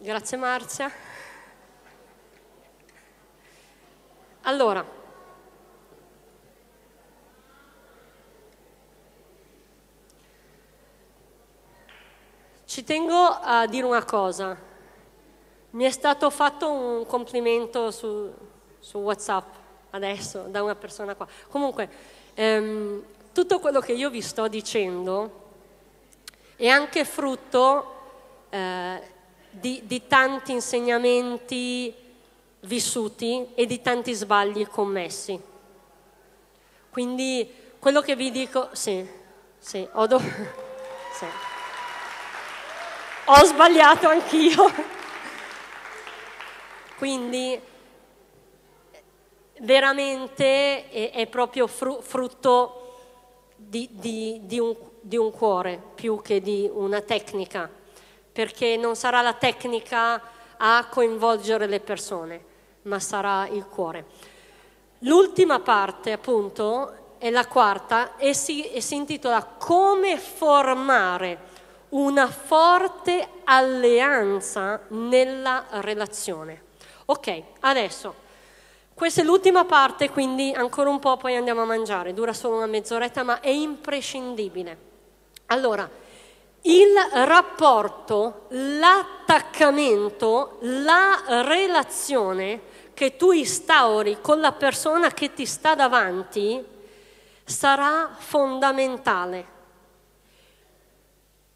Grazie Marzia. Allora, ci tengo a dire una cosa. Mi è stato fatto un complimento su, su WhatsApp adesso da una persona qua. Comunque, ehm, tutto quello che io vi sto dicendo è anche frutto... Eh, di, di tanti insegnamenti vissuti e di tanti sbagli commessi. Quindi quello che vi dico, sì, sì, ho, do... sì. ho sbagliato anch'io. Quindi veramente è, è proprio fru, frutto di, di, di, un, di un cuore più che di una tecnica perché non sarà la tecnica a coinvolgere le persone, ma sarà il cuore. L'ultima parte, appunto, è la quarta e si, e si intitola Come formare una forte alleanza nella relazione. Ok, adesso questa è l'ultima parte, quindi ancora un po' poi andiamo a mangiare, dura solo una mezz'oretta, ma è imprescindibile. Allora, il rapporto, l'attaccamento, la relazione che tu instauri con la persona che ti sta davanti sarà fondamentale.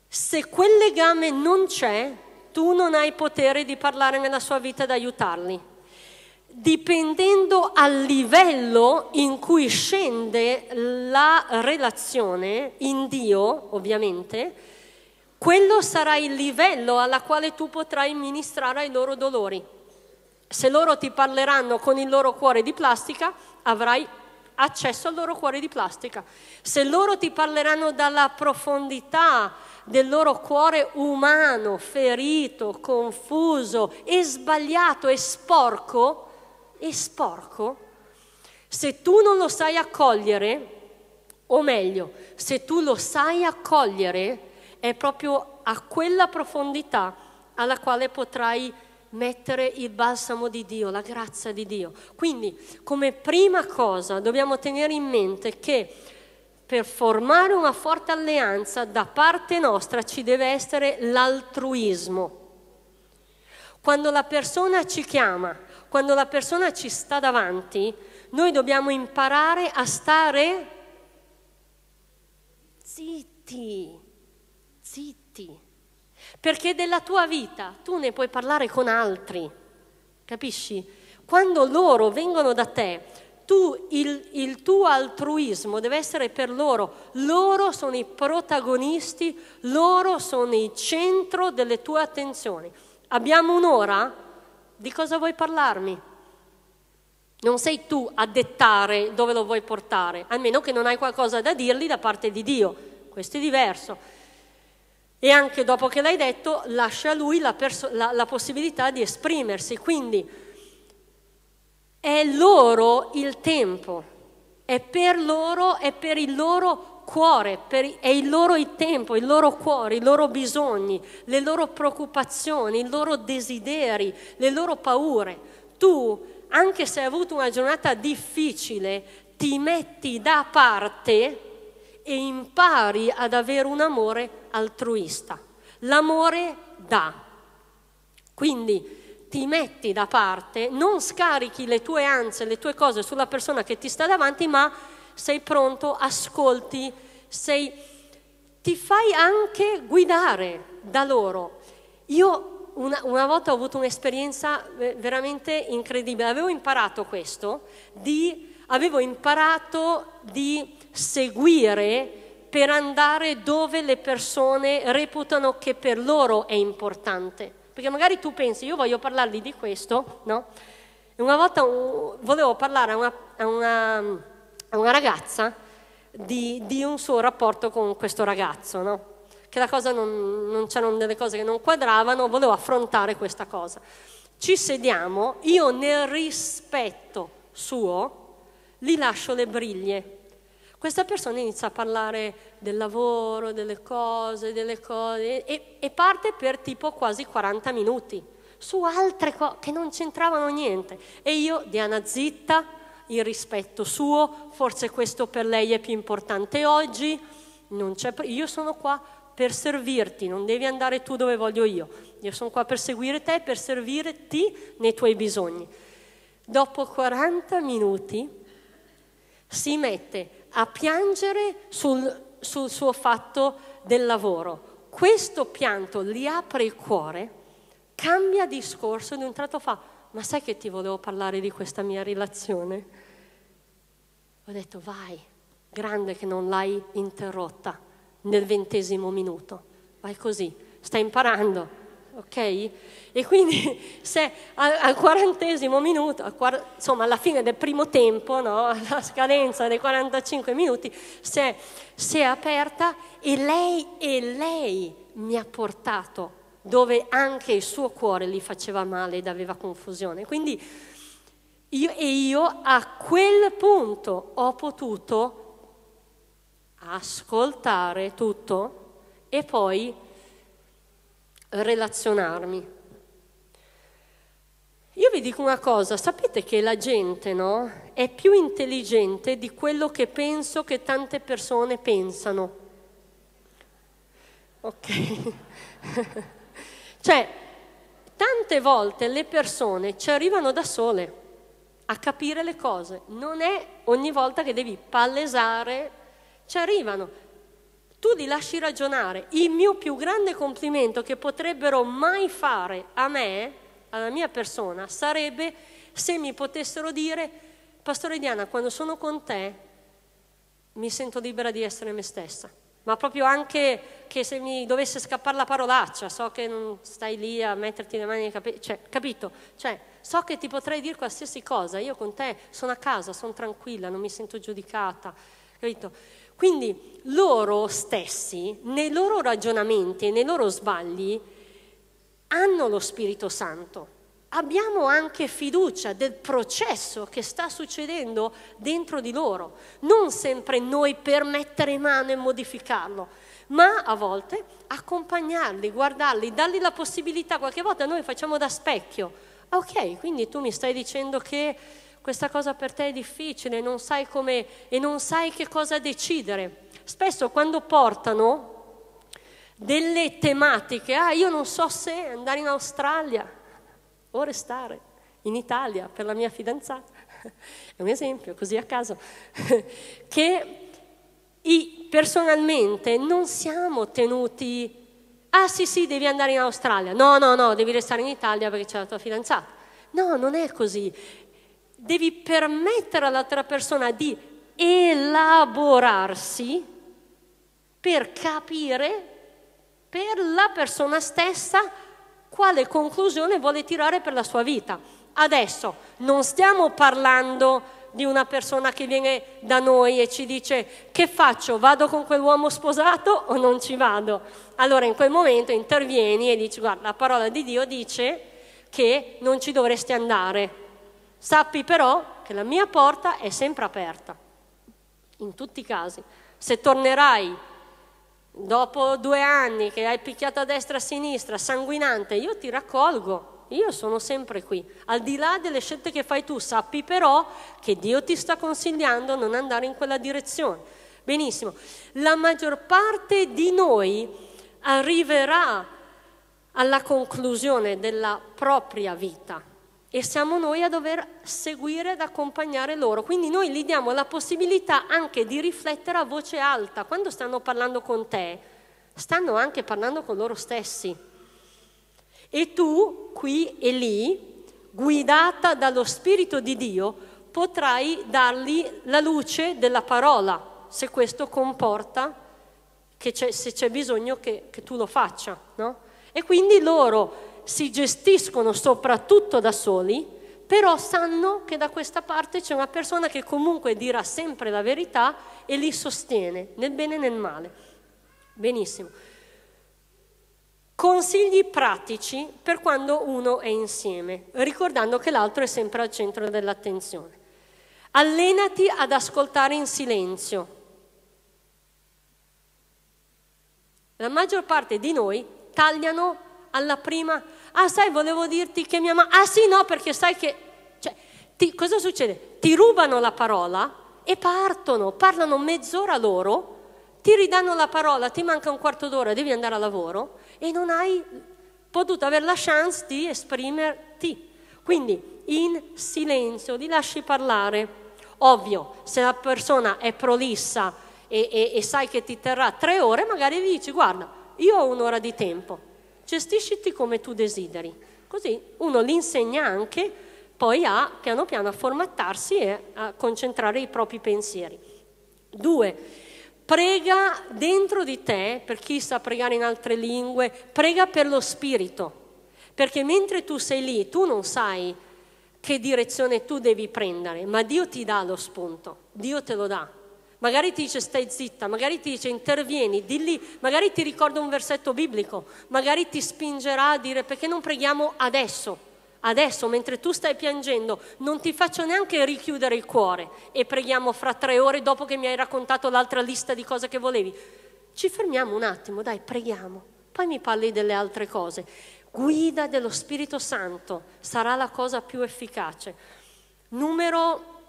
Se quel legame non c'è, tu non hai potere di parlare nella sua vita ed aiutarli dipendendo dal livello in cui scende la relazione in Dio, ovviamente, quello sarà il livello alla quale tu potrai ministrare ai loro dolori. Se loro ti parleranno con il loro cuore di plastica, avrai accesso al loro cuore di plastica. Se loro ti parleranno dalla profondità del loro cuore umano, ferito, confuso e sbagliato e sporco, e sporco, se tu non lo sai accogliere, o meglio, se tu lo sai accogliere, è proprio a quella profondità alla quale potrai mettere il balsamo di Dio, la grazia di Dio. Quindi, come prima cosa, dobbiamo tenere in mente che per formare una forte alleanza da parte nostra ci deve essere l'altruismo. Quando la persona ci chiama, quando la persona ci sta davanti, noi dobbiamo imparare a stare zitti zitti, perché della tua vita tu ne puoi parlare con altri, capisci? Quando loro vengono da te, tu, il, il tuo altruismo deve essere per loro, loro sono i protagonisti, loro sono il centro delle tue attenzioni. Abbiamo un'ora? Di cosa vuoi parlarmi? Non sei tu a dettare dove lo vuoi portare, almeno che non hai qualcosa da dirgli da parte di Dio. Questo è diverso e anche dopo che l'hai detto lascia a lui la, perso- la, la possibilità di esprimersi. Quindi è loro il tempo, è per loro, è per il loro cuore, per, è il loro il tempo, il loro cuore, i loro bisogni, le loro preoccupazioni, i loro desideri, le loro paure. Tu, anche se hai avuto una giornata difficile, ti metti da parte e impari ad avere un amore altruista. L'amore dà. Quindi ti metti da parte, non scarichi le tue ansie, le tue cose sulla persona che ti sta davanti, ma sei pronto, ascolti, sei... ti fai anche guidare da loro. Io una, una volta ho avuto un'esperienza eh, veramente incredibile, avevo imparato questo, di... avevo imparato di seguire per andare dove le persone reputano che per loro è importante. Perché magari tu pensi, io voglio parlargli di questo, no? Una volta un, volevo parlare a una, a una, a una ragazza di, di, un suo rapporto con questo ragazzo, no? Che la cosa non, non c'erano delle cose che non quadravano, volevo affrontare questa cosa. Ci sediamo, io nel rispetto suo gli lascio le briglie questa persona inizia a parlare del lavoro, delle cose, delle cose e, e parte per tipo quasi 40 minuti su altre cose che non c'entravano niente. E io, Diana zitta, il rispetto suo, forse questo per lei è più importante oggi, non c'è, io sono qua per servirti, non devi andare tu dove voglio io, io sono qua per seguire te, per servirti nei tuoi bisogni. Dopo 40 minuti si mette a piangere sul, sul suo fatto del lavoro. Questo pianto gli apre il cuore, cambia discorso e di un tratto fa, ma sai che ti volevo parlare di questa mia relazione? Ho detto, vai, grande che non l'hai interrotta nel ventesimo minuto, vai così, stai imparando, ok? E quindi se al quarantesimo minuto, al, insomma alla fine del primo tempo, no? alla scadenza dei 45 minuti, si è, si è aperta e lei, e lei mi ha portato dove anche il suo cuore gli faceva male ed aveva confusione. Quindi io, e io a quel punto ho potuto ascoltare tutto e poi relazionarmi. Io vi dico una cosa, sapete che la gente no, è più intelligente di quello che penso che tante persone pensano. Ok? cioè, tante volte le persone ci arrivano da sole a capire le cose, non è ogni volta che devi palesare, ci arrivano tu li lasci ragionare. Il mio più grande complimento che potrebbero mai fare a me, alla mia persona, sarebbe se mi potessero dire, Pastore Diana, quando sono con te mi sento libera di essere me stessa. Ma proprio anche che se mi dovesse scappare la parolaccia, so che non stai lì a metterti le mani nei capelli, cioè, capito? Cioè, so che ti potrei dire qualsiasi cosa, io con te sono a casa, sono tranquilla, non mi sento giudicata, capito? Quindi loro stessi, nei loro ragionamenti e nei loro sbagli, hanno lo Spirito Santo. Abbiamo anche fiducia del processo che sta succedendo dentro di loro, non sempre noi per mettere mano e modificarlo, ma a volte accompagnarli, guardarli, dargli la possibilità, qualche volta noi facciamo da specchio. Ok, quindi tu mi stai dicendo che questa cosa per te è difficile, non sai come e non sai che cosa decidere. Spesso quando portano delle tematiche, ah io non so se andare in Australia o restare in Italia per la mia fidanzata, è un esempio così a caso, che personalmente non siamo tenuti ah sì sì devi andare in Australia, no no no devi restare in Italia perché c'è la tua fidanzata. No, non è così devi permettere all'altra persona di elaborarsi per capire per la persona stessa quale conclusione vuole tirare per la sua vita. Adesso non stiamo parlando di una persona che viene da noi e ci dice che faccio, vado con quell'uomo sposato o non ci vado? Allora in quel momento intervieni e dici guarda la parola di Dio dice che non ci dovresti andare, Sappi però che la mia porta è sempre aperta, in tutti i casi. Se tornerai dopo due anni che hai picchiato a destra e a sinistra, sanguinante, io ti raccolgo, io sono sempre qui. Al di là delle scelte che fai tu, sappi però che Dio ti sta consigliando non andare in quella direzione. Benissimo, la maggior parte di noi arriverà alla conclusione della propria vita e siamo noi a dover seguire ed accompagnare loro. Quindi noi gli diamo la possibilità anche di riflettere a voce alta quando stanno parlando con te, stanno anche parlando con loro stessi. E tu, qui e lì, guidata dallo Spirito di Dio, potrai dargli la luce della parola, se questo comporta che c'è, se c'è bisogno che, che tu lo faccia. No? E quindi loro si gestiscono soprattutto da soli, però sanno che da questa parte c'è una persona che comunque dirà sempre la verità e li sostiene nel bene e nel male. Benissimo. Consigli pratici per quando uno è insieme, ricordando che l'altro è sempre al centro dell'attenzione. Allenati ad ascoltare in silenzio. La maggior parte di noi tagliano alla prima, ah sai volevo dirti che mia mamma, ah sì no perché sai che, cioè, ti, cosa succede? Ti rubano la parola e partono, parlano mezz'ora loro, ti ridanno la parola, ti manca un quarto d'ora, devi andare a lavoro e non hai potuto avere la chance di esprimerti. Quindi in silenzio, li lasci parlare. Ovvio, se la persona è prolissa e, e, e sai che ti terrà tre ore, magari gli dici guarda, io ho un'ora di tempo, gestisciti come tu desideri. Così uno li insegna anche poi a piano piano a formattarsi e a concentrare i propri pensieri. Due, prega dentro di te, per chi sa pregare in altre lingue, prega per lo spirito, perché mentre tu sei lì tu non sai che direzione tu devi prendere, ma Dio ti dà lo spunto, Dio te lo dà magari ti dice stai zitta, magari ti dice intervieni, di lì, magari ti ricorda un versetto biblico, magari ti spingerà a dire perché non preghiamo adesso. Adesso, mentre tu stai piangendo, non ti faccio neanche richiudere il cuore e preghiamo fra tre ore dopo che mi hai raccontato l'altra lista di cose che volevi. Ci fermiamo un attimo, dai, preghiamo, poi mi parli delle altre cose. Guida dello Spirito Santo sarà la cosa più efficace. Numero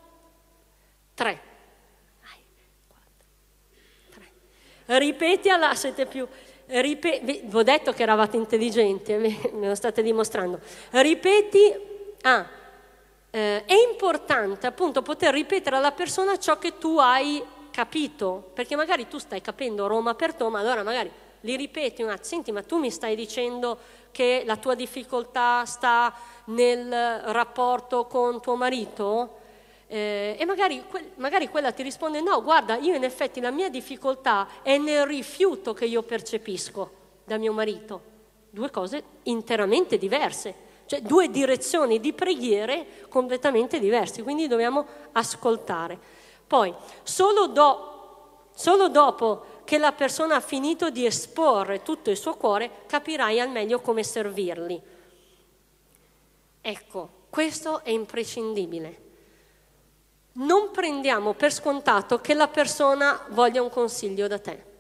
3. Ripeti alla siete più. Ripe, vi, ho detto che eravate intelligenti, eh, me lo state dimostrando. Ripeti, ah, eh, è importante appunto poter ripetere alla persona ciò che tu hai capito, perché magari tu stai capendo Roma per Toma, allora magari li ripeti un attimo, senti ma tu mi stai dicendo che la tua difficoltà sta nel rapporto con tuo marito? eh, e magari, que- magari quella ti risponde no, guarda, io in effetti la mia difficoltà è nel rifiuto che io percepisco da mio marito. Due cose interamente diverse, cioè due direzioni di preghiere completamente diverse, quindi dobbiamo ascoltare. Poi, solo, do, solo dopo che la persona ha finito di esporre tutto il suo cuore, capirai al meglio come servirli. Ecco, questo è imprescindibile non prendiamo per scontato che la persona voglia un consiglio da te.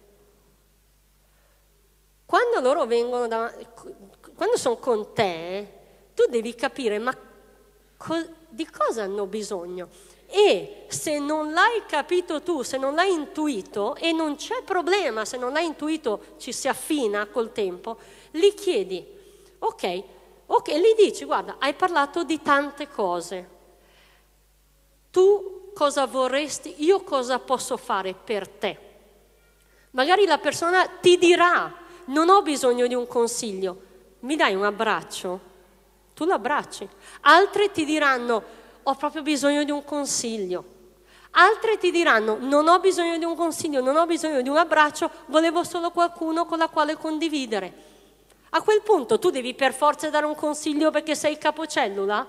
Quando loro vengono da, quando sono con te, tu devi capire ma co, di cosa hanno bisogno. E se non l'hai capito tu, se non l'hai intuito, e non c'è problema, se non l'hai intuito ci si affina col tempo, li chiedi, ok, ok, gli dici, guarda, hai parlato di tante cose, tu cosa vorresti, io cosa posso fare per te? Magari la persona ti dirà, non ho bisogno di un consiglio, mi dai un abbraccio? Tu l'abbracci. Altre ti diranno, ho proprio bisogno di un consiglio. Altre ti diranno, non ho bisogno di un consiglio, non ho bisogno di un abbraccio, volevo solo qualcuno con la quale condividere. A quel punto tu devi per forza dare un consiglio perché sei capocellula? Ah?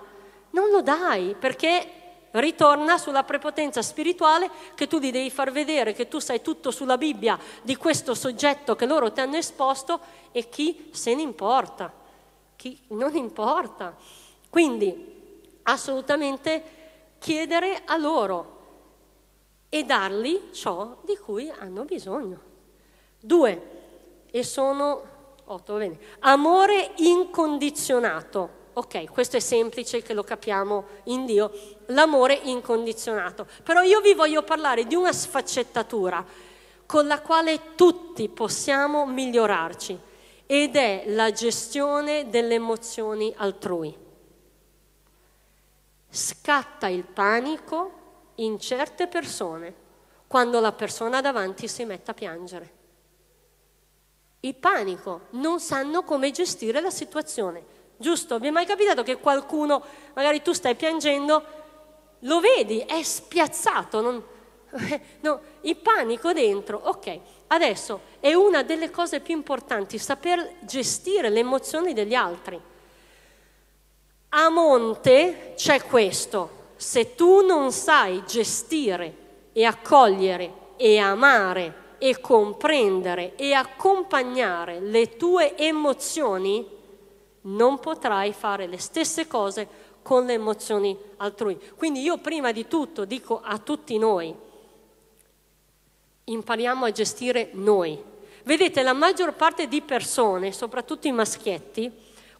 Non lo dai perché ritorna sulla prepotenza spirituale che tu gli devi far vedere che tu sai tutto sulla Bibbia di questo soggetto che loro ti hanno esposto e chi se ne importa, chi non importa. Quindi assolutamente chiedere a loro e dargli ciò di cui hanno bisogno. Due, e sono otto, bene, amore incondizionato. Ok, questo è semplice che lo capiamo in Dio, l'amore incondizionato. Però io vi voglio parlare di una sfaccettatura con la quale tutti possiamo migliorarci ed è la gestione delle emozioni altrui. Scatta il panico in certe persone quando la persona davanti si mette a piangere. Il panico, non sanno come gestire la situazione Giusto? Vi è mai capitato che qualcuno, magari tu stai piangendo, lo vedi, è spiazzato, non, no, il panico dentro. Ok, adesso è una delle cose più importanti, saper gestire le emozioni degli altri. A monte c'è questo, se tu non sai gestire e accogliere e amare e comprendere e accompagnare le tue emozioni, non potrai fare le stesse cose con le emozioni altrui. Quindi io prima di tutto dico a tutti noi, impariamo a gestire noi. Vedete, la maggior parte di persone, soprattutto i maschietti,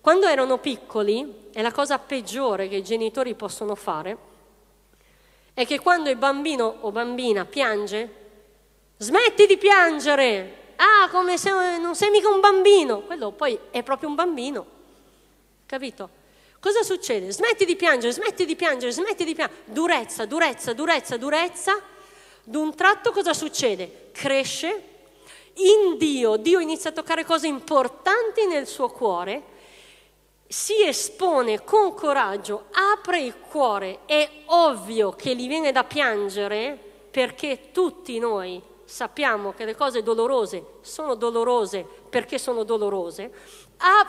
quando erano piccoli, è la cosa peggiore che i genitori possono fare, è che quando il bambino o bambina piange, smetti di piangere! Ah, come se non sei mica un bambino! Quello poi è proprio un bambino. Capito? Cosa succede? Smetti di piangere, smetti di piangere, smetti di piangere. Durezza, durezza, durezza, durezza. D'un tratto cosa succede? Cresce. In Dio, Dio inizia a toccare cose importanti nel suo cuore si espone con coraggio, apre il cuore, è ovvio che gli viene da piangere perché tutti noi sappiamo che le cose dolorose sono dolorose perché sono dolorose,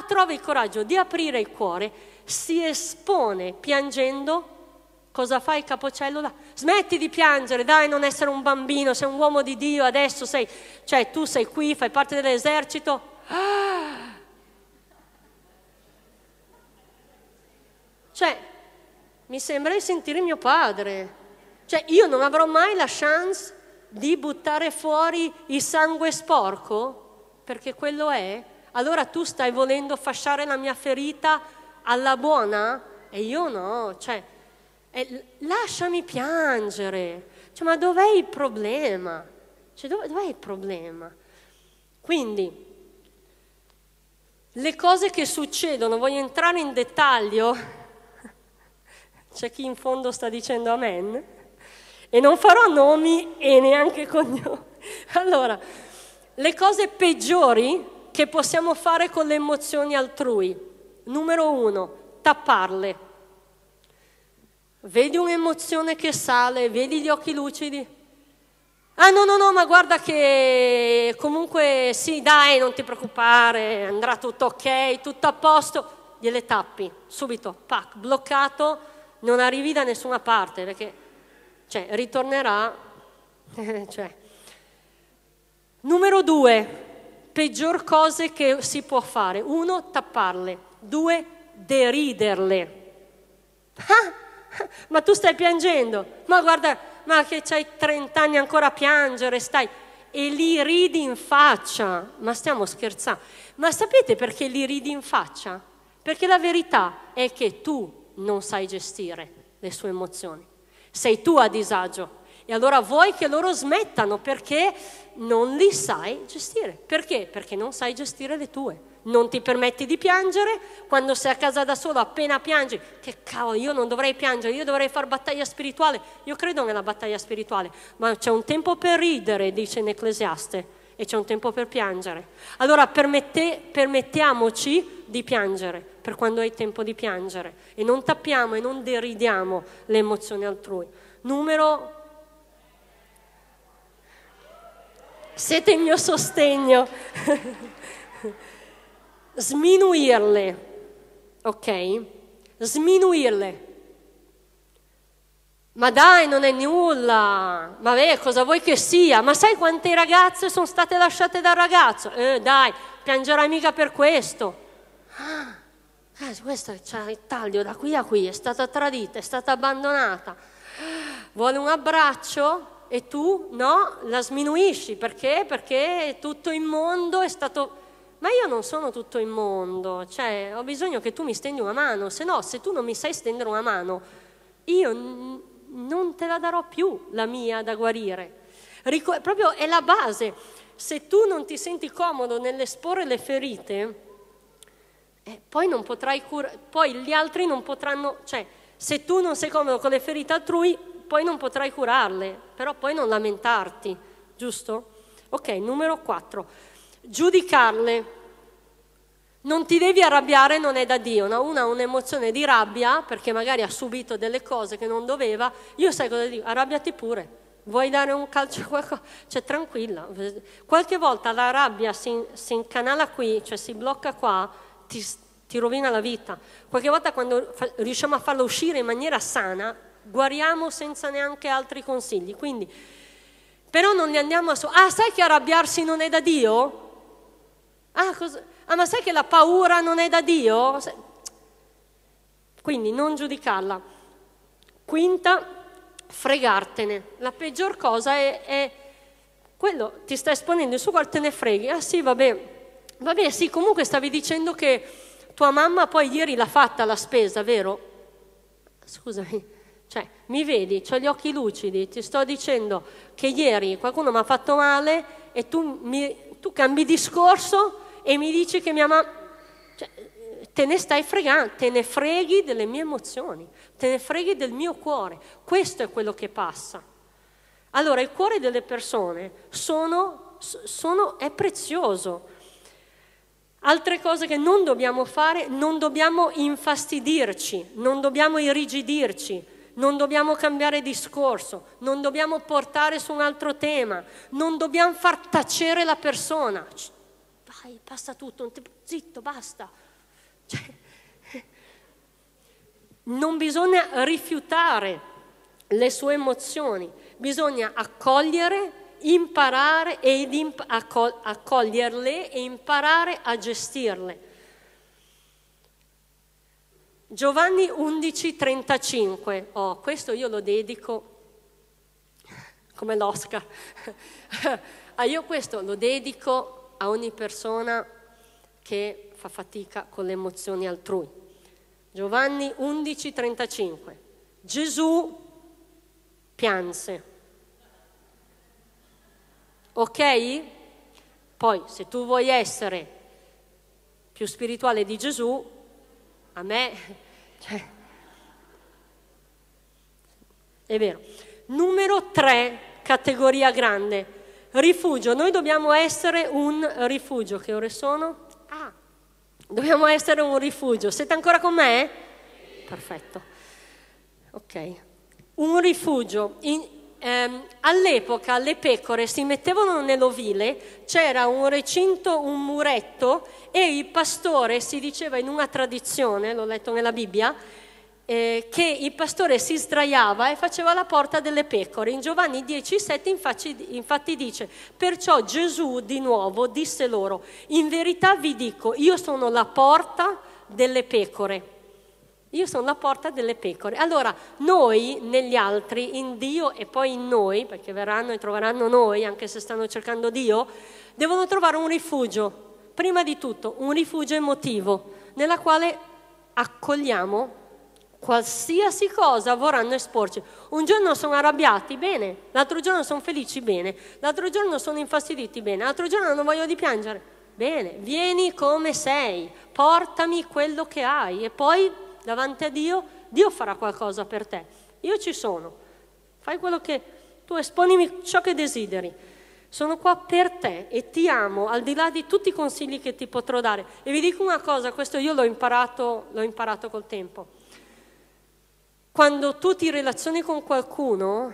trova il coraggio di aprire il cuore, si espone piangendo. Cosa fa il capocello Smetti di piangere, dai, non essere un bambino, sei un uomo di Dio, adesso sei, cioè tu sei qui, fai parte dell'esercito. Ah! Cioè, mi sembra di sentire mio padre. Cioè, io non avrò mai la chance di buttare fuori il sangue sporco? Perché quello è? Allora tu stai volendo fasciare la mia ferita alla buona? E io no, cioè, eh, lasciami piangere. Cioè, ma dov'è il problema? Cioè, dov- dov'è il problema? Quindi, le cose che succedono, voglio entrare in dettaglio, c'è chi in fondo sta dicendo amen, e non farò nomi e neanche cognomi. Allora, le cose peggiori che possiamo fare con le emozioni altrui. Numero uno, tapparle. Vedi un'emozione che sale, vedi gli occhi lucidi. Ah no, no, no, ma guarda che comunque sì, dai, non ti preoccupare, andrà tutto ok, tutto a posto. Gliele tappi, subito, pac, bloccato, non arrivi da nessuna parte perché cioè, ritornerà... Eh, cioè. Numero due, peggior cose che si può fare. Uno, tapparle. Due, deriderle. ma tu stai piangendo? Ma guarda, ma che c'hai 30 anni ancora a piangere, stai... E li ridi in faccia. Ma stiamo scherzando. Ma sapete perché li ridi in faccia? Perché la verità è che tu non sai gestire le sue emozioni sei tu a disagio. E allora vuoi che loro smettano perché non li sai gestire. Perché? Perché non sai gestire le tue. Non ti permetti di piangere, quando sei a casa da solo appena piangi, che cavolo, io non dovrei piangere, io dovrei fare battaglia spirituale. Io credo nella battaglia spirituale, ma c'è un tempo per ridere, dice in Ecclesiaste, e c'è un tempo per piangere. Allora permette, permettiamoci di piangere, per quando hai tempo di piangere e non tappiamo e non deridiamo le emozioni altrui. Numero Siete il mio sostegno. Sminuirle, ok? Sminuirle. Ma dai, non è nulla. Ma beh, cosa vuoi che sia? Ma sai quante ragazze sono state lasciate dal ragazzo? Eh, dai, piangerai mica per questo. Ah. Ah, questa c'ha il taglio da qui a qui, è stata tradita, è stata abbandonata. Vuole un abbraccio? e tu no, la sminuisci perché? Perché tutto il mondo è stato. Ma io non sono tutto il mondo, cioè ho bisogno che tu mi stendi una mano, se no, se tu non mi sai stendere una mano, io n- non te la darò più la mia da guarire. Ric- proprio è la base. Se tu non ti senti comodo nell'esporre le ferite, eh, poi, poi gli altri non potranno, cioè se tu non sei comodo con le ferite altrui, poi non potrai curarle, però poi non lamentarti, giusto? Ok, numero 4. Giudicarle. Non ti devi arrabbiare, non è da Dio. No? Una ha un'emozione di rabbia perché magari ha subito delle cose che non doveva. Io sai cosa dico? Arrabbiati pure. Vuoi dare un calcio a qualcosa? Cioè, tranquilla. Qualche volta la rabbia si, si incanala qui, cioè si blocca qua ti, ti rovina la vita. Qualche volta quando fa, riusciamo a farla uscire in maniera sana, guariamo senza neanche altri consigli. Quindi, però non ne andiamo a... So- ah, sai che arrabbiarsi non è da Dio? Ah, cos- ah, ma sai che la paura non è da Dio? Quindi non giudicarla. Quinta, fregartene. La peggior cosa è, è quello, ti stai esponendo il suo cuore, te ne freghi. Ah sì, vabbè, Va bene, sì, comunque stavi dicendo che tua mamma poi ieri l'ha fatta la spesa, vero? Scusami, cioè, mi vedi, ho gli occhi lucidi, ti sto dicendo che ieri qualcuno mi ha fatto male e tu, mi, tu cambi discorso e mi dici che mia mamma... Cioè, te ne stai fregando, te ne freghi delle mie emozioni, te ne freghi del mio cuore. Questo è quello che passa. Allora, il cuore delle persone sono, sono, è prezioso, Altre cose che non dobbiamo fare, non dobbiamo infastidirci, non dobbiamo irrigidirci, non dobbiamo cambiare discorso, non dobbiamo portare su un altro tema, non dobbiamo far tacere la persona. Vai, passa tutto, zitto, basta. Cioè, non bisogna rifiutare le sue emozioni, bisogna accogliere imparare imp- a, co- e imparare a gestirle. Giovanni 11:35, oh, questo io lo dedico come l'Oscar. ah, io questo lo dedico a ogni persona che fa fatica con le emozioni altrui. Giovanni 11:35. Gesù pianse. Ok? Poi, se tu vuoi essere più spirituale di Gesù, a me... Cioè, è vero. Numero 3, categoria grande. Rifugio. Noi dobbiamo essere un rifugio. Che ore sono? Ah, dobbiamo essere un rifugio. Siete ancora con me? Perfetto. Ok. Un rifugio. In, ehm, all'epoca le pecore si mettevano nell'ovile, c'era un recinto, un muretto e il pastore, si diceva in una tradizione, l'ho letto nella Bibbia, eh, che il pastore si sdraiava e faceva la porta delle pecore. In Giovanni 10,7 infatti, infatti dice, perciò Gesù di nuovo disse loro, in verità vi dico, io sono la porta delle pecore io sono la porta delle pecore. Allora, noi negli altri, in Dio e poi in noi, perché verranno e troveranno noi, anche se stanno cercando Dio, devono trovare un rifugio, prima di tutto un rifugio emotivo, nella quale accogliamo qualsiasi cosa vorranno esporci. Un giorno sono arrabbiati, bene, l'altro giorno sono felici, bene, l'altro giorno sono infastiditi, bene, l'altro giorno non voglio di piangere. Bene, vieni come sei, portami quello che hai e poi davanti a Dio, Dio farà qualcosa per te. Io ci sono. Fai quello che tu esponimi ciò che desideri. Sono qua per te e ti amo al di là di tutti i consigli che ti potrò dare. E vi dico una cosa, questo io l'ho imparato, l'ho imparato col tempo. Quando tu ti relazioni con qualcuno,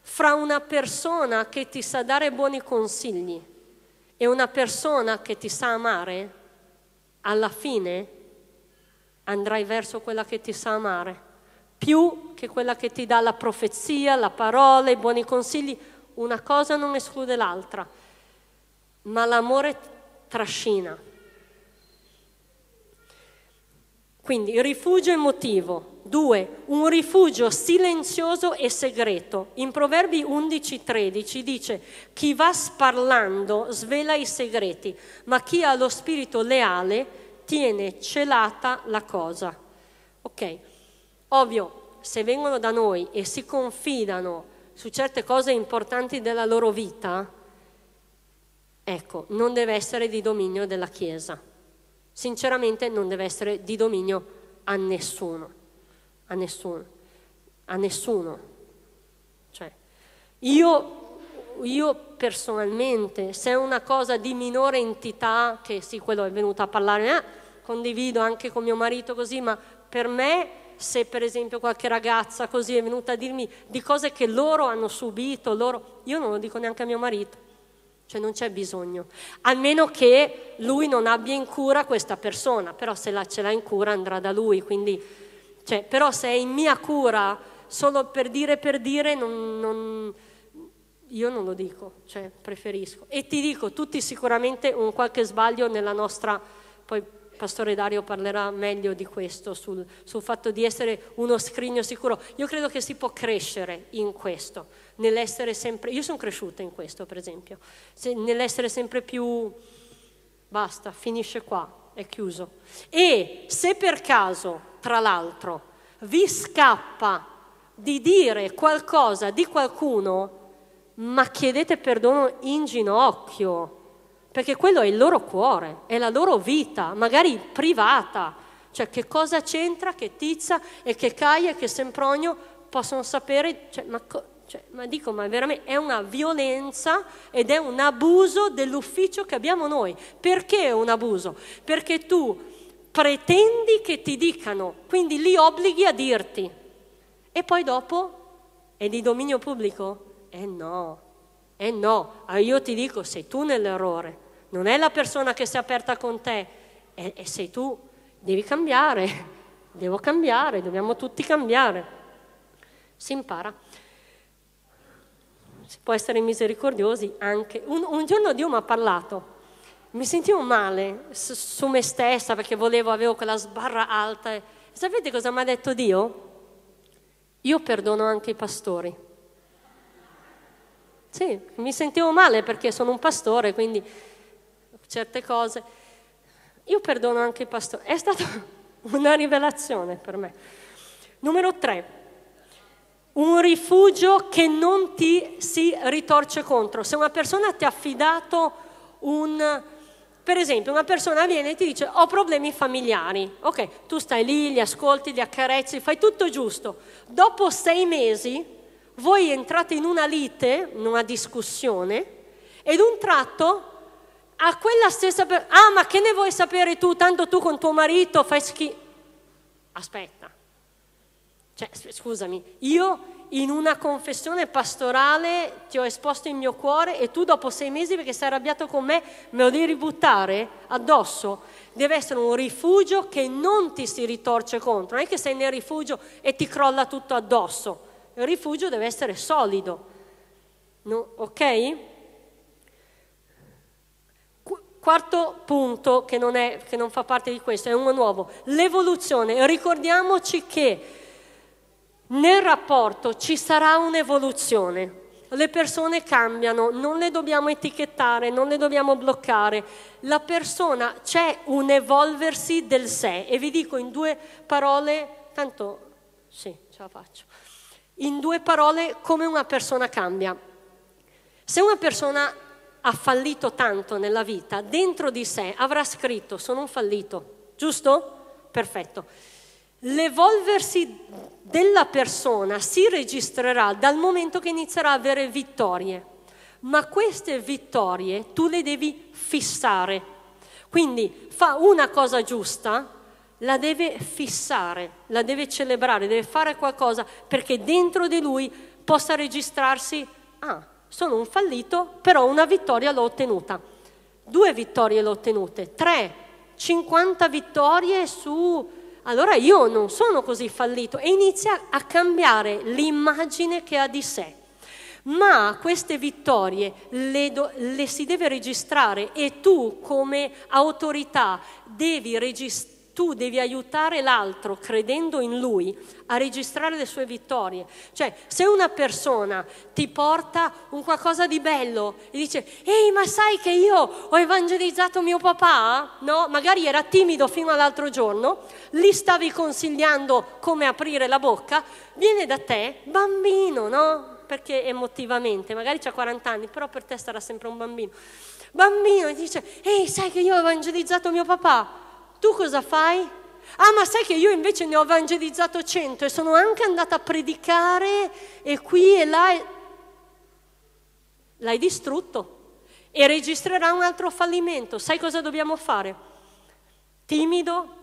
fra una persona che ti sa dare buoni consigli e una persona che ti sa amare, alla fine andrai verso quella che ti sa amare, più che quella che ti dà la profezia, la parola, i buoni consigli. Una cosa non esclude l'altra, ma l'amore trascina. Quindi rifugio emotivo. Due, un rifugio silenzioso e segreto. In Proverbi 11:13 dice, chi va sparlando svela i segreti, ma chi ha lo spirito leale tiene celata la cosa. Ok, ovvio, se vengono da noi e si confidano su certe cose importanti della loro vita, ecco, non deve essere di dominio della Chiesa. Sinceramente non deve essere di dominio a nessuno, a nessuno, a nessuno. Cioè, io io personalmente, se è una cosa di minore entità, che sì, quello è venuto a parlare, eh, condivido anche con mio marito così, ma per me se per esempio qualche ragazza così è venuta a dirmi di cose che loro hanno subito, loro, io non lo dico neanche a mio marito, cioè non c'è bisogno, a meno che lui non abbia in cura questa persona, però se la ce l'ha in cura andrà da lui, quindi, cioè, però se è in mia cura solo per dire per dire non, non io non lo dico, cioè preferisco. E ti dico, tutti sicuramente un qualche sbaglio nella nostra, poi Pastore Dario parlerà meglio di questo, sul, sul, fatto di essere uno scrigno sicuro. Io credo che si può crescere in questo, nell'essere sempre, io sono cresciuta in questo per esempio, Se, nell'essere sempre più, basta, finisce qua, è chiuso. E se per caso, tra l'altro, vi scappa di dire qualcosa di qualcuno ma chiedete perdono in ginocchio, perché quello è il loro cuore, è la loro vita, magari privata. Cioè che cosa c'entra che Tizza e che Caia e che Sempronio possono sapere? Cioè, ma, co- cioè, ma dico, ma veramente è una violenza ed è un abuso dell'ufficio che abbiamo noi. Perché è un abuso? Perché tu pretendi che ti dicano, quindi li obblighi a dirti. E poi dopo è di dominio pubblico, eh no, eh no, ah, io ti dico, sei tu nell'errore, non è la persona che si è aperta con te, e, e sei tu, devi cambiare, devo cambiare, dobbiamo tutti cambiare. Si impara. Si può essere misericordiosi anche. Un, un giorno Dio mi ha parlato, mi sentivo male su, su me stessa perché volevo, avevo quella sbarra alta. E sapete cosa mi ha detto Dio? Io perdono anche i pastori. Sì, mi sentivo male perché sono un pastore, quindi certe cose. Io perdono anche i pastori. È stata una rivelazione per me. Numero tre, un rifugio che non ti si ritorce contro. Se una persona ti ha affidato un... Per esempio, una persona viene e ti dice ho problemi familiari, ok, tu stai lì, li ascolti, li accarezzi, fai tutto giusto. Dopo sei mesi voi entrate in una lite, in una discussione, ed un tratto a quella stessa persona, ah ma che ne vuoi sapere tu, tanto tu con tuo marito fai schifo. Aspetta, cioè, scusami, io in una confessione pastorale ti ho esposto il mio cuore e tu dopo sei mesi perché sei arrabbiato con me me lo devi buttare addosso. Deve essere un rifugio che non ti si ritorce contro, non è che sei nel rifugio e ti crolla tutto addosso il rifugio deve essere solido, no, ok? quarto punto che non, è, che non fa parte di questo, è uno nuovo, l'evoluzione. Ricordiamoci che nel rapporto ci sarà un'evoluzione. Le persone cambiano, non le dobbiamo etichettare, non le dobbiamo bloccare. La persona c'è un evolversi del sé e vi dico in due parole, tanto sì, ce la faccio. In due parole, come una persona cambia. Se una persona ha fallito tanto nella vita, dentro di sé avrà scritto sono un fallito, giusto? Perfetto. L'evolversi della persona si registrerà dal momento che inizierà a avere vittorie, ma queste vittorie tu le devi fissare. Quindi fa una cosa giusta, la deve fissare, la deve celebrare, deve fare qualcosa perché dentro di lui possa registrarsi, ah, sono un fallito, però una vittoria l'ho ottenuta. Due vittorie l'ho ottenute, tre, 50 vittorie su... Allora io non sono così fallito e inizia a cambiare l'immagine che ha di sé. Ma queste vittorie le, do, le si deve registrare e tu come autorità devi registrare tu devi aiutare l'altro credendo in lui a registrare le sue vittorie. Cioè, se una persona ti porta un qualcosa di bello e dice "Ehi, ma sai che io ho evangelizzato mio papà?" No, magari era timido fino all'altro giorno, gli stavi consigliando come aprire la bocca, viene da te, bambino, no? Perché emotivamente, magari ha 40 anni, però per te sarà sempre un bambino. Bambino e dice "Ehi, sai che io ho evangelizzato mio papà?" tu cosa fai? Ah, ma sai che io invece ne ho evangelizzato cento e sono anche andata a predicare e qui e là. L'hai distrutto e registrerà un altro fallimento. Sai cosa dobbiamo fare? Timido,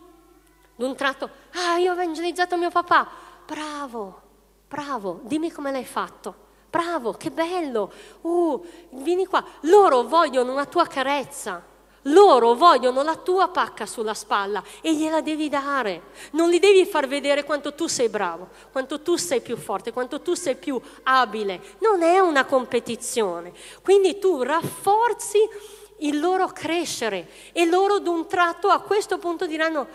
d'un tratto, ah, io ho evangelizzato mio papà. Bravo, bravo, dimmi come l'hai fatto. Bravo, che bello. Uh, vieni qua. Loro vogliono una tua carezza loro vogliono la tua pacca sulla spalla e gliela devi dare. Non li devi far vedere quanto tu sei bravo, quanto tu sei più forte, quanto tu sei più abile. Non è una competizione. Quindi tu rafforzi il loro crescere e loro d'un tratto a questo punto diranno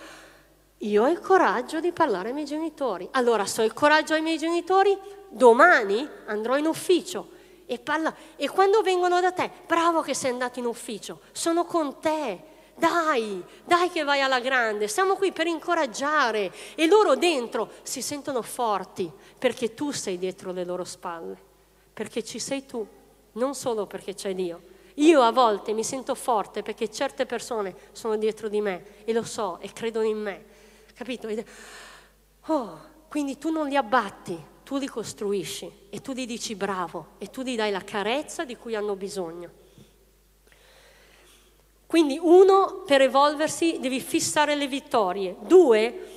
io ho il coraggio di parlare ai miei genitori. Allora, se ho il coraggio ai miei genitori, domani andrò in ufficio e parla. E quando vengono da te, bravo che sei andato in ufficio, sono con te. Dai, dai che vai alla grande, siamo qui per incoraggiare e loro dentro si sentono forti perché tu sei dietro le loro spalle, perché ci sei tu, non solo perché c'è Dio. Io a volte mi sento forte perché certe persone sono dietro di me e lo so e credono in me, capito? Oh, quindi tu non li abbatti, tu li costruisci e tu gli dici bravo e tu gli dai la carezza di cui hanno bisogno. Quindi uno, per evolversi devi fissare le vittorie. Due,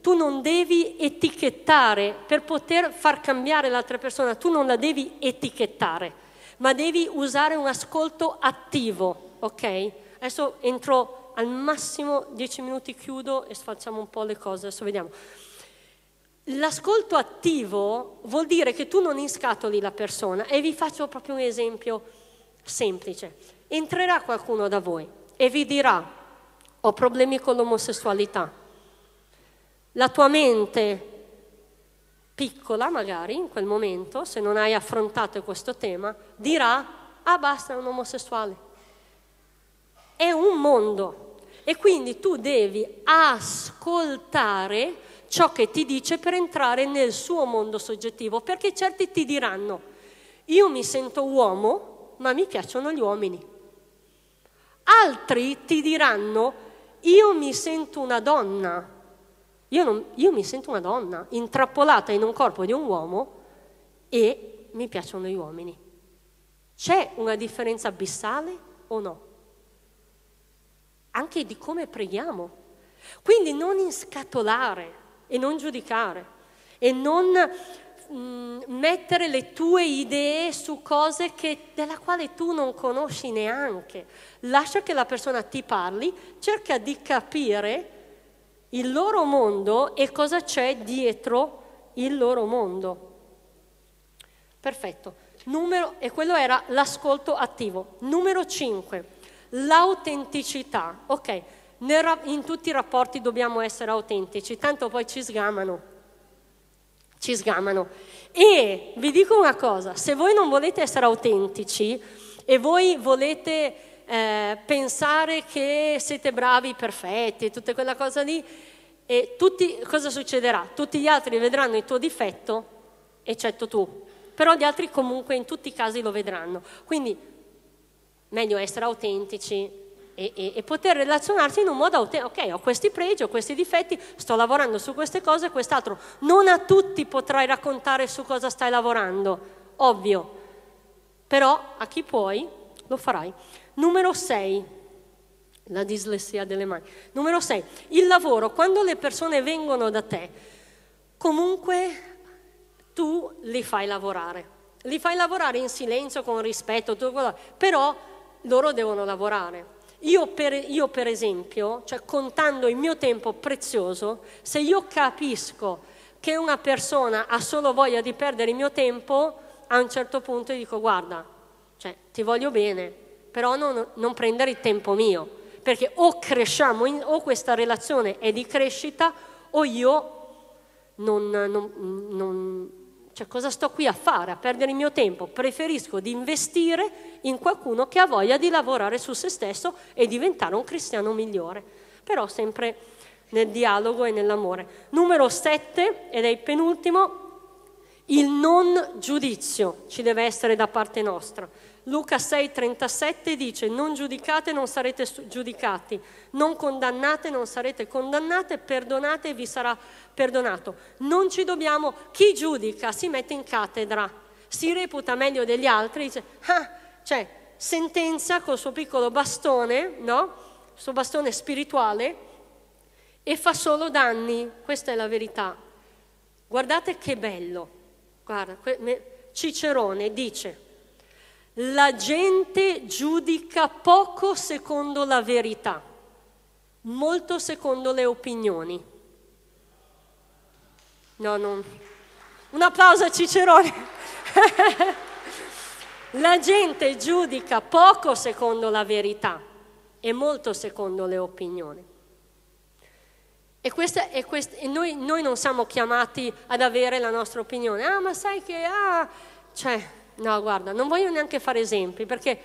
tu non devi etichettare per poter far cambiare l'altra persona, tu non la devi etichettare, ma devi usare un ascolto attivo, ok? Adesso entro al massimo 10 minuti, chiudo e sfacciamo un po' le cose, adesso vediamo. L'ascolto attivo vuol dire che tu non inscatoli la persona e vi faccio proprio un esempio semplice. Entrerà qualcuno da voi e vi dirà ho problemi con l'omosessualità. La tua mente piccola, magari in quel momento, se non hai affrontato questo tema, dirà ah basta è un omosessuale. È un mondo e quindi tu devi ascoltare ciò che ti dice per entrare nel suo mondo soggettivo, perché certi ti diranno, io mi sento uomo, ma mi piacciono gli uomini. Altri ti diranno, io mi sento una donna, io, non, io mi sento una donna, intrappolata in un corpo di un uomo e mi piacciono gli uomini. C'è una differenza abissale o no? Anche di come preghiamo. Quindi non inscatolare e non giudicare e non mh, mm, mettere le tue idee su cose che, della quale tu non conosci neanche. Lascia che la persona ti parli, cerca di capire il loro mondo e cosa c'è dietro il loro mondo. Perfetto. Numero, e quello era l'ascolto attivo. Numero 5, l'autenticità. Ok, in tutti i rapporti dobbiamo essere autentici, tanto poi ci sgamano. Ci sgamano. E vi dico una cosa, se voi non volete essere autentici e voi volete eh, pensare che siete bravi, perfetti, tutte quella cosa lì, e tutti, cosa succederà? Tutti gli altri vedranno il tuo difetto, eccetto tu. Però gli altri comunque in tutti i casi lo vedranno. Quindi meglio essere autentici e, e, e poter relazionarsi in un modo autentico. Ok, ho questi pregi, ho questi difetti, sto lavorando su queste cose, e quest'altro. Non a tutti potrai raccontare su cosa stai lavorando, ovvio, però a chi puoi lo farai. Numero 6 la dislessia delle mani. Numero 6, il lavoro. Quando le persone vengono da te, comunque tu li fai lavorare. Li fai lavorare in silenzio, con rispetto, però loro devono lavorare. Io per, io per esempio, cioè contando il mio tempo prezioso, se io capisco che una persona ha solo voglia di perdere il mio tempo, a un certo punto gli dico guarda, cioè, ti voglio bene, però non, non prendere il tempo mio, perché o cresciamo, in, o questa relazione è di crescita, o io non, non, non cioè cosa sto qui a fare, a perdere il mio tempo? Preferisco di investire in qualcuno che ha voglia di lavorare su se stesso e diventare un cristiano migliore. Però sempre nel dialogo e nell'amore. Numero 7, ed è il penultimo, il non giudizio ci deve essere da parte nostra. Luca 6:37 dice, non giudicate, non sarete giudicati, non condannate, non sarete condannate, perdonate vi sarà perdonato. Non ci dobbiamo, chi giudica si mette in cattedra, si reputa meglio degli altri, dice, ah, cioè, sentenza col suo piccolo bastone, no? Il suo bastone spirituale, e fa solo danni, questa è la verità. Guardate che bello Guarda, Cicerone dice, la gente giudica poco secondo la verità, molto secondo le opinioni. No, non. Un applauso a Cicerone. la gente giudica poco secondo la verità e molto secondo le opinioni. E, questa, e, questa, e noi, noi, non siamo chiamati ad avere la nostra opinione. Ah, ma sai che... Ah, cioè, no, guarda, non voglio neanche fare esempi perché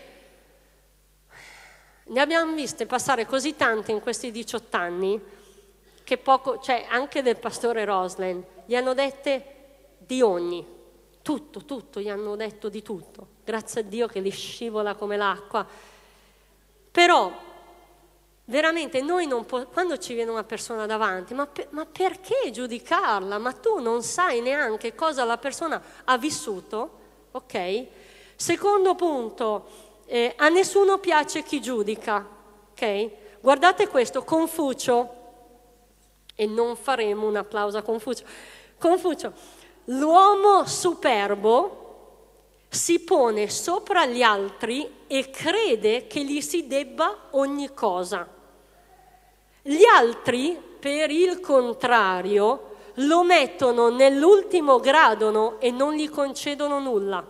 ne abbiamo viste passare così tante in questi 18 anni che poco, cioè anche del pastore Roslin, gli hanno dette di ogni, tutto, tutto, gli hanno detto di tutto. Grazie a Dio che li scivola come l'acqua. Però Veramente noi non possiamo, quando ci viene una persona davanti, ma, per, ma perché giudicarla? Ma tu non sai neanche cosa la persona ha vissuto, ok? Secondo punto, eh, a nessuno piace chi giudica, ok? Guardate questo, Confucio, e non faremo un applauso a Confucio. Confucio, l'uomo superbo si pone sopra gli altri e crede che gli si debba ogni cosa. Gli altri, per il contrario, lo mettono nell'ultimo gradano e non gli concedono nulla.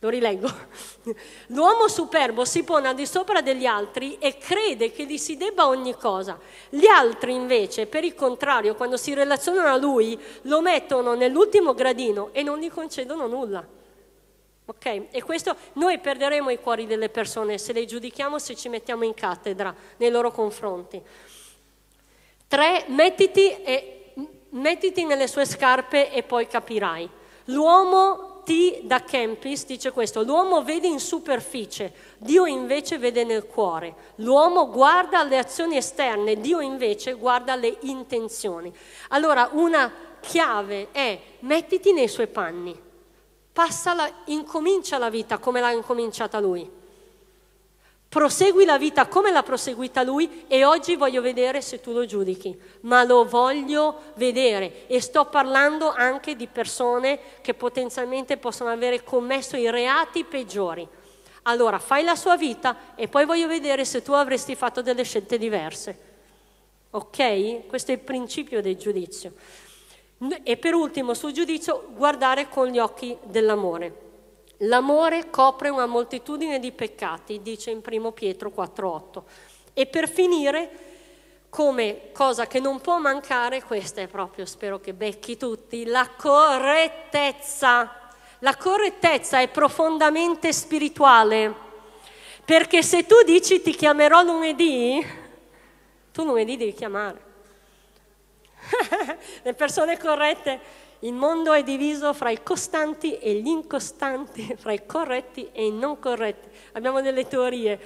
Lo rileggo. L'uomo superbo si pone al di sopra degli altri e crede che gli si debba ogni cosa. Gli altri invece, per il contrario, quando si relazionano a lui, lo mettono nell'ultimo gradino e non gli concedono nulla. Ok? E questo noi perderemo i cuori delle persone se le giudichiamo, se ci mettiamo in cattedra nei loro confronti. Tre, mettiti, e, mettiti nelle sue scarpe e poi capirai. L'uomo T da Kempis dice questo, l'uomo vede in superficie, Dio invece vede nel cuore, l'uomo guarda alle azioni esterne, Dio invece guarda le intenzioni. Allora una chiave è mettiti nei suoi panni la, incomincia la vita come l'ha incominciata lui. Prosegui la vita come l'ha proseguita lui e oggi voglio vedere se tu lo giudichi, ma lo voglio vedere e sto parlando anche di persone che potenzialmente possono avere commesso i reati peggiori. Allora fai la sua vita e poi voglio vedere se tu avresti fatto delle scelte diverse. Ok? Questo è il principio del giudizio. E per ultimo, sul giudizio, guardare con gli occhi dell'amore. L'amore copre una moltitudine di peccati, dice in 1 Pietro 4.8. E per finire, come cosa che non può mancare, questa è proprio, spero che becchi tutti, la correttezza. La correttezza è profondamente spirituale, perché se tu dici ti chiamerò lunedì, tu lunedì devi chiamare. le persone corrette. Il mondo è diviso fra i costanti e gli incostanti, fra i corretti e i non corretti. Abbiamo delle teorie.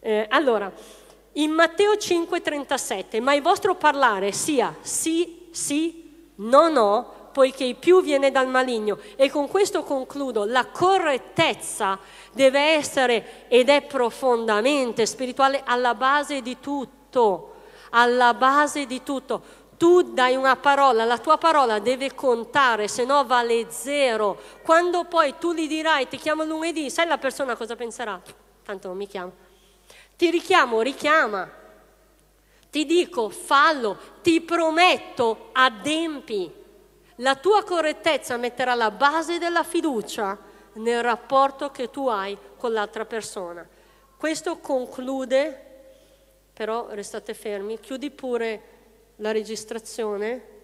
Eh, allora, in Matteo 5,37, ma il vostro parlare sia sì, sì, no, no, poiché il più viene dal maligno. E con questo concludo, la correttezza deve essere ed è profondamente spirituale alla base di tutto, alla base di tutto tu dai una parola, la tua parola deve contare, se no vale zero. Quando poi tu gli dirai ti chiamo lunedì, sai la persona cosa penserà? Tanto non mi chiamo. Ti richiamo, richiama. Ti dico, fallo, ti prometto, adempi. La tua correttezza metterà la base della fiducia nel rapporto che tu hai con l'altra persona. Questo conclude, però restate fermi, chiudi pure la registrazione